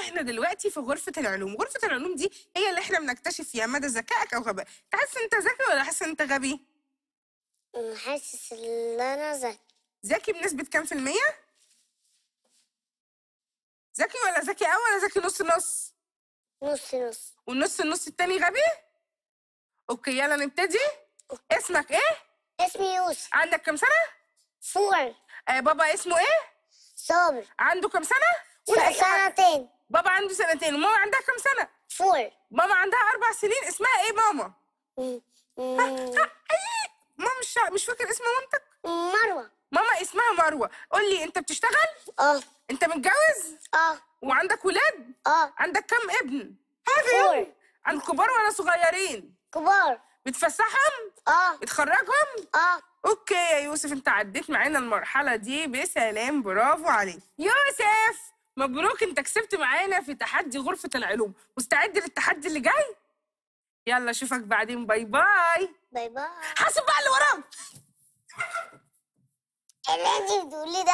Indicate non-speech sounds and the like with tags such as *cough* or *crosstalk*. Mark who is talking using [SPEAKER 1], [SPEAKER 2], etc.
[SPEAKER 1] احنا دلوقتي في غرفه العلوم غرفه العلوم دي هي اللي احنا بنكتشف فيها مدى ذكائك او غبائك حاسس انت ذكي ولا حاسس انت غبي حاسس ان انا ذكي ذكي بنسبه كام في الميه ذكي ولا ذكي قوي ولا ذكي نص نص نص نص والنص النص التاني غبي اوكي يلا نبتدي أوكي. اسمك ايه اسمي يوسف عندك كام سنه فور آه بابا اسمه ايه صابر عنده كام سنه سنتين بابا عنده سنتين وماما عندها كم سنه؟ فور ماما عندها اربع سنين اسمها ايه ماما؟ *laughs* إيه؟ ماما مش مش فاكر اسم مامتك؟ مروه ماما اسمها مروه قول لي انت بتشتغل؟ اه انت متجوز؟ اه وعندك ولاد؟ اه عندك كم ابن؟ فور عند كبار ولا صغيرين؟ كبار بتفسحهم؟ اه بتخرجهم؟ اه اوكي يا يوسف انت عديت معانا المرحله دي بسلام برافو عليك يوسف مبروك انت كسبت معانا في تحدي غرفة العلوم مستعد للتحدي اللي جاي؟ يلا اشوفك بعدين باي باي باي باي حاسب بقى اللي وراك إيه اللي انت بتقولي ده